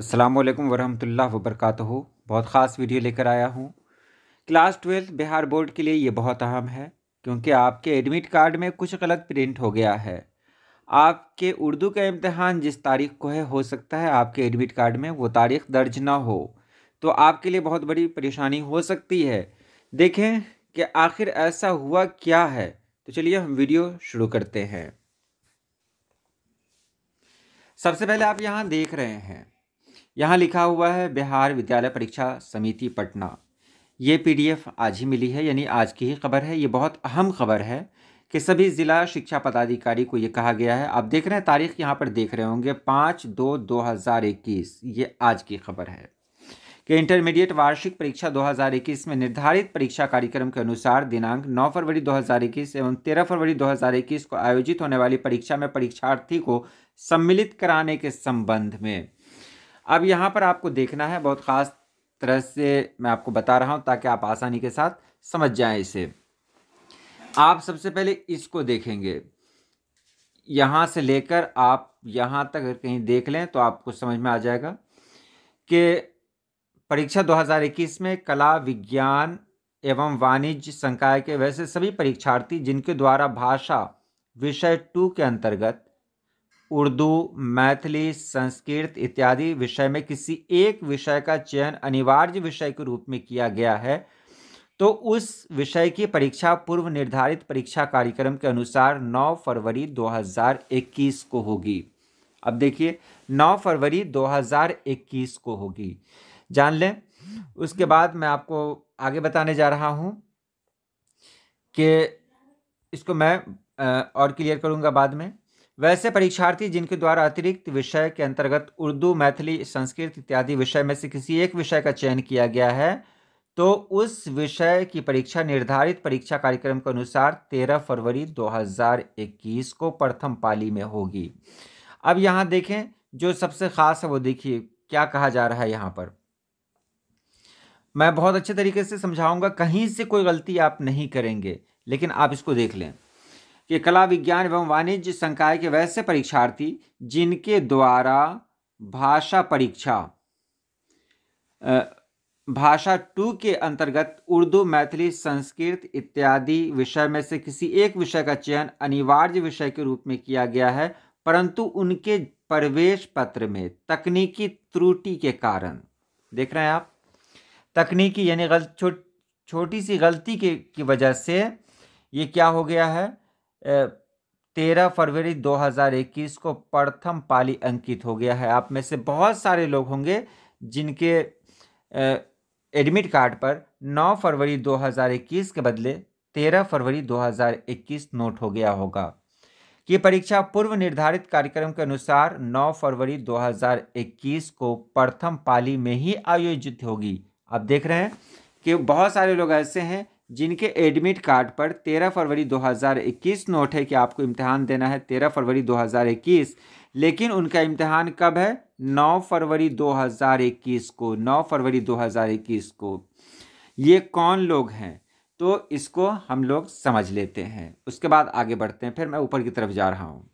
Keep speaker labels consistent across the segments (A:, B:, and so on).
A: अस्सलाम वालेकुम वरहमतुल्लाह बहुत ख़ास वीडियो लेकर आया हूँ क्लास ट्वेल्थ बिहार बोर्ड के लिए ये बहुत अहम है क्योंकि आपके एडमिट कार्ड में कुछ गलत प्रिंट हो गया है आपके उर्दू का इम्तहान जिस तारीख को है हो सकता है आपके एडमिट कार्ड में वो तारीख दर्ज ना हो तो आपके लिए बहुत बड़ी परेशानी हो सकती है देखें कि आखिर ऐसा हुआ क्या है तो चलिए हम वीडियो शुरू करते हैं सबसे पहले आप यहाँ देख रहे हैं यहाँ लिखा हुआ है बिहार विद्यालय परीक्षा समिति पटना ये पीडीएफ आज ही मिली है यानी आज की ही खबर है ये बहुत अहम खबर है कि सभी ज़िला शिक्षा पदाधिकारी को ये कहा गया है आप देख रहे हैं तारीख यहाँ पर देख रहे होंगे पाँच दो दो हज़ार इक्कीस ये आज की खबर है कि इंटरमीडिएट वार्षिक परीक्षा 2021 में निर्धारित परीक्षा कार्यक्रम के अनुसार दिनांक 9 फरवरी 2021 एवं 13 फरवरी 2021 को आयोजित होने वाली परीक्षा में परीक्षार्थी को सम्मिलित कराने के संबंध में अब यहाँ पर आपको देखना है बहुत ख़ास तरह से मैं आपको बता रहा हूँ ताकि आप आसानी के साथ समझ जाएं इसे आप सबसे पहले इसको देखेंगे यहाँ से लेकर आप यहाँ तक अगर कहीं देख लें तो आपको समझ में आ जाएगा कि परीक्षा 2021 में कला विज्ञान एवं वाणिज्य संकाय के वैसे सभी परीक्षार्थी जिनके द्वारा भाषा विषय टू के अंतर्गत उर्दू मैथिली संस्कृत इत्यादि विषय में किसी एक विषय का चयन अनिवार्य विषय के रूप में किया गया है तो उस विषय की परीक्षा पूर्व निर्धारित परीक्षा कार्यक्रम के अनुसार 9 फरवरी 2021 को होगी अब देखिए 9 फरवरी 2021 को होगी जान लें उसके बाद मैं आपको आगे बताने जा रहा हूँ कि इसको मैं और क्लियर करूँगा बाद में वैसे परीक्षार्थी जिनके द्वारा अतिरिक्त विषय के अंतर्गत उर्दू मैथिली संस्कृत इत्यादि विषय में से किसी एक विषय का चयन किया गया है तो उस विषय की परीक्षा निर्धारित परीक्षा कार्यक्रम के अनुसार 13 फरवरी 2021 को प्रथम पाली में होगी अब यहाँ देखें जो सबसे ख़ास है वो देखिए क्या कहा जा रहा है यहाँ पर मैं बहुत अच्छे तरीके से समझाऊंगा कहीं से कोई गलती आप नहीं करेंगे लेकिन आप इसको देख लें कि कला विज्ञान एवं वाणिज्य संकाय के वैसे परीक्षार्थी जिनके द्वारा भाषा परीक्षा भाषा टू के अंतर्गत उर्दू मैथिली संस्कृत इत्यादि विषय में से किसी एक विषय का चयन अनिवार्य विषय के रूप में किया गया है परंतु उनके प्रवेश पत्र में तकनीकी त्रुटि के कारण देख रहे हैं आप तकनीकी यानी गलत छोटी सी गलती के की वजह से ये क्या हो गया है तेरह फरवरी 2021 को प्रथम पाली अंकित हो गया है आप में से बहुत सारे लोग होंगे जिनके एडमिट कार्ड पर 9 फरवरी 2021 के बदले 13 फरवरी 2021 नोट हो गया होगा कि परीक्षा पूर्व निर्धारित कार्यक्रम के अनुसार 9 फरवरी 2021 को प्रथम पाली में ही आयोजित होगी आप देख रहे हैं कि बहुत सारे लोग ऐसे हैं जिनके एडमिट कार्ड पर 13 फरवरी 2021 नोट है कि आपको इम्तहान देना है 13 फरवरी 2021 लेकिन उनका इम्तहान कब है 9 फरवरी 2021 को 9 फरवरी 2021 को ये कौन लोग हैं तो इसको हम लोग समझ लेते हैं उसके बाद आगे बढ़ते हैं फिर मैं ऊपर की तरफ जा रहा हूँ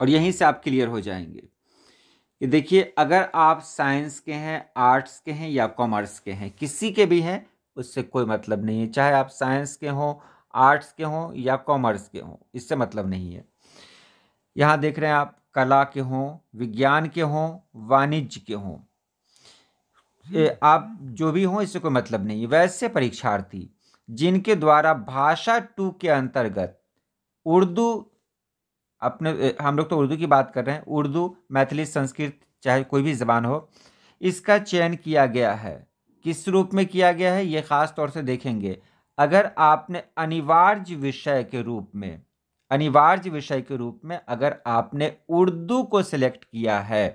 A: और यहीं से आप क्लियर हो जाएंगे देखिए अगर आप साइंस के हैं आर्ट्स के हैं या कॉमर्स के हैं किसी के भी हैं उससे कोई मतलब नहीं है चाहे आप साइंस के हों आर्ट्स के हों या कॉमर्स के हों इससे मतलब नहीं है यहाँ देख रहे हैं आप कला के हों विज्ञान के हों वाणिज्य के हों आप जो भी हों इससे कोई मतलब नहीं वैसे परीक्षार्थी जिनके द्वारा भाषा टू के अंतर्गत उर्दू अपने हम लोग तो उर्दू की बात कर रहे हैं उर्दू मैथिली संस्कृत चाहे कोई भी जबान हो इसका चयन किया गया है किस रूप में किया गया है ये ख़ास तौर से देखेंगे अगर आपने अनिवार्य विषय के रूप में अनिवार्य विषय के रूप में अगर आपने उर्दू को सिलेक्ट किया है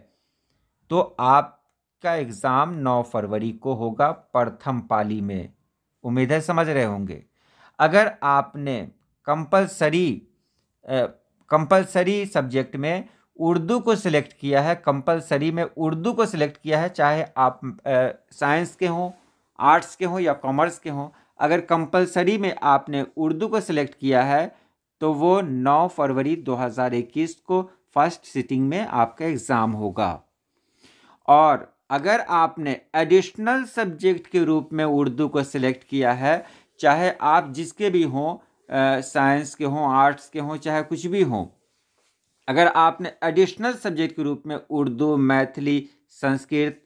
A: तो आपका एग्ज़ाम 9 फरवरी को होगा प्रथम पाली में उम्मीद है समझ रहे होंगे अगर आपने कंपलसरी कंपलसरी सब्जेक्ट में उर्दू को सिलेक्ट किया है कंपलसरी में उर्दू को सिलेक्ट किया है चाहे आप साइंस के हों आर्ट्स के हों या कॉमर्स के हों अगर कंपलसरी में आपने उर्दू को सिलेक्ट किया है तो वो 9 फरवरी 2021 को फर्स्ट सिटिंग में आपका एग्ज़ाम होगा और अगर आपने एडिशनल सब्जेक्ट के रूप में उर्दू को सिलेक्ट किया है चाहे आप जिसके भी हों साइंस के हों आर्ट्स के हों चाहे कुछ भी हों अगर आपने एडिशनल सब्जेक्ट के रूप में उर्दू मैथिली संस्कृत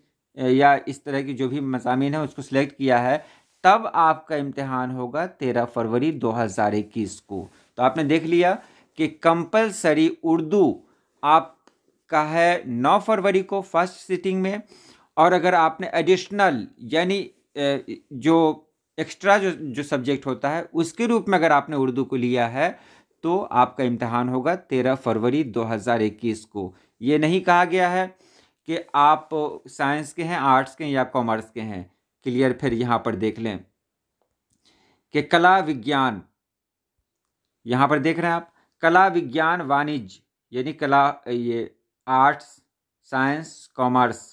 A: या इस तरह की जो भी मजामी है उसको सिलेक्ट किया है तब आपका इम्तहान होगा तेरह फरवरी दो हज़ार इक्कीस को तो आपने देख लिया कि कंपलसरी उर्दू आपका है नौ फरवरी को फर्स्ट सिटिंग में और अगर आपने एडिशनल यानी जो एक्स्ट्रा जो जो सब्जेक्ट होता है उसके रूप में अगर आपने उर्दू को लिया है तो आपका इम्तहान होगा तेरह फरवरी दो हजार इक्कीस को ये नहीं कहा गया है कि आप साइंस के हैं आर्ट्स के हैं या कॉमर्स के हैं क्लियर फिर यहाँ पर देख लें कि कला विज्ञान यहाँ पर देख रहे हैं आप कला विज्ञान वाणिज्य यानी कला ये आर्ट्स साइंस कॉमर्स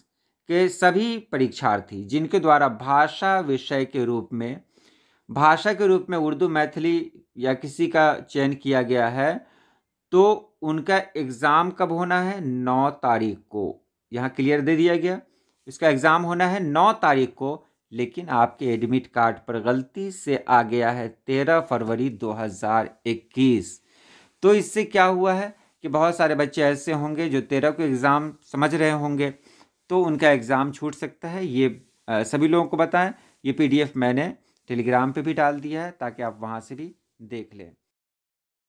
A: के सभी परीक्षार्थी जिनके द्वारा भाषा विषय के रूप में भाषा के रूप में उर्दू मैथिली या किसी का चयन किया गया है तो उनका एग्ज़ाम कब होना है नौ तारीख को यहाँ क्लियर दे दिया गया इसका एग्ज़ाम होना है नौ तारीख को लेकिन आपके एडमिट कार्ड पर गलती से आ गया है तेरह फरवरी 2021 तो इससे क्या हुआ है कि बहुत सारे बच्चे ऐसे होंगे जो तेरह को एग्ज़ाम समझ रहे होंगे तो उनका एग्ज़ाम छूट सकता है ये आ, सभी लोगों को बताएं ये पीडीएफ मैंने टेलीग्राम पे भी डाल दिया है ताकि आप वहाँ से भी देख लें